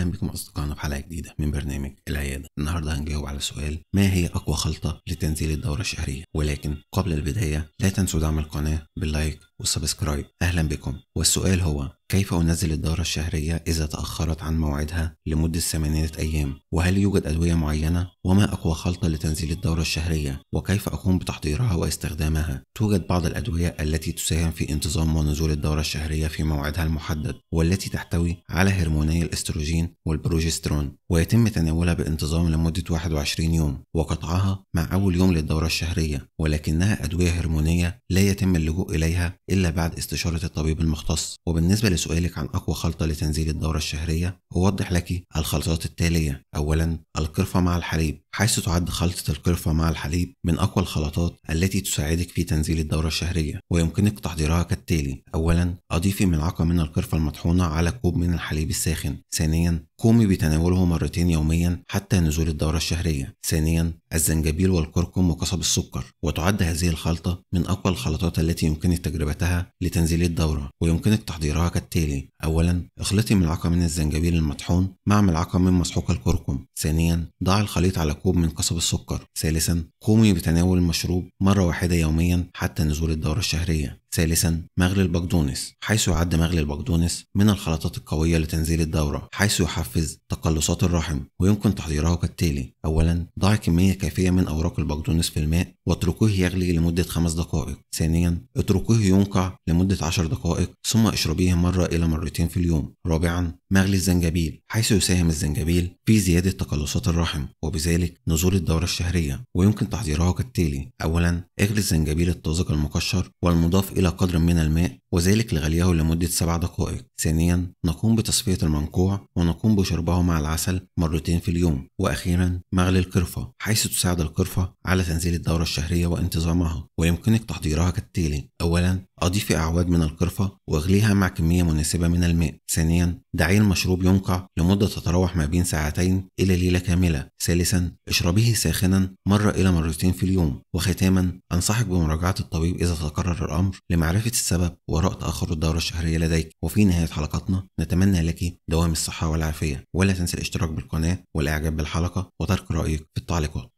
اهلا بكم اصدقائنا في حلقه جديده من برنامج العياده النهارده هنجاوب على سؤال ما هي اقوى خلطه لتنزيل الدوره الشهريه ولكن قبل البدايه لا تنسوا دعم القناه باللايك والسبسكرايب اهلا بكم والسؤال هو كيف أنزل الدورة الشهرية إذا تأخرت عن موعدها لمدة ثمانية أيام؟ وهل يوجد أدوية معينة؟ وما أقوى خلطة لتنزيل الدورة الشهرية؟ وكيف أقوم بتحضيرها واستخدامها؟ توجد بعض الأدوية التي تساهم في انتظام ونزول الدورة الشهرية في موعدها المحدد والتي تحتوي على هرموني الاستروجين والبروجسترون ويتم تناولها بانتظام لمدة 21 يوم وقطعها مع أول يوم للدورة الشهرية ولكنها أدوية هرمونية لا بعد استشارة الطبيب المختص وبالنسبة لسؤالك عن أقوى خلطة لتنزيل الدورة الشهرية أوضح لك الخلطات التالية أولا القرفة مع الحليب حيث تعد خلطة القرفة مع الحليب من أقوى الخلطات التي تساعدك في تنزيل الدورة الشهرية ويمكنك تحضيرها كالتالي أولا أضيفي ملعقة من القرفة المطحونة على كوب من الحليب الساخن ثانيا قومي بتناوله مرتين يوميا حتى نزول الدورة الشهرية ثانيا الزنجبيل والكركم وقصب السكر وتعد هذه الخلطة من أقوى الخلطات التي يمكنك تجربتها لتنزيل الدورة ويمكنك تحضيرها كالتالي أولا اخلطي ملعقة من الزنجبيل المطحون مع ملعقة من مسحوق الكركم ثانيا ضع الخليط على كوب من قصب السكر ثالثا قومي بتناول المشروب مرة واحدة يوميا حتى نزول الدورة الشهرية ثالثا مغلي البقدونس حيث يعد مغلي البقدونس من الخلطات القوية لتنزيل الدورة حيث يحفز تقلصات الرحم ويمكن تحضيره كالتالي أولا ضع كمية كافية من أوراق البقدونس في الماء واتركوه يغلي لمدة خمس دقائق ثانيا اتركوه ينقع لمدة 10 دقائق ثم اشربيه مرة إلى مرتين في اليوم رابعا مغلي الزنجبيل حيث يساهم الزنجبيل في زيادة تقلصات الرحم وبذلك نزول الدورة الشهرية ويمكن تحضيرها كالتالي أولا اغلي الزنجبيل الطازج المقشر والمضاف إلى قدر من الماء وذلك لغليه لمدة 7 دقائق ثانيا نقوم بتصفية المنقوع ونقوم بشربه مع العسل مرتين في اليوم وأخيرا مغلي القرفة حيث تساعد القرفة على تنزيل الدورة الشهرية وانتظامها ويمكنك تحضيرها كالتالي أولا أضيفي أعواد من القرفة واغليها مع كمية مناسبة من الماء ثانيا دعي المشروب ينقع لمدة تتراوح ما بين ساعتين إلى ليلة كاملة ثالثا اشربيه ساخنا مرة إلى مرتين في اليوم وختاما أنصحك بمراجعة الطبيب إذا تكرر الأمر لمعرفة السبب وراء تأخر الدورة الشهرية لديك وفي نهاية كانت حلقاتنا نتمنى لك دوام الصحة والعافية ولا تنسى الاشتراك بالقناة والإعجاب بالحلقة وترك رأيك في التعليقات